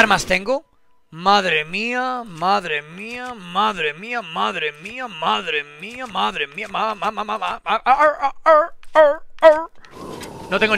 armas tengo? Madre mía, madre mía, madre mía, madre mía, madre mía, madre mía, madre mía, ma, ma,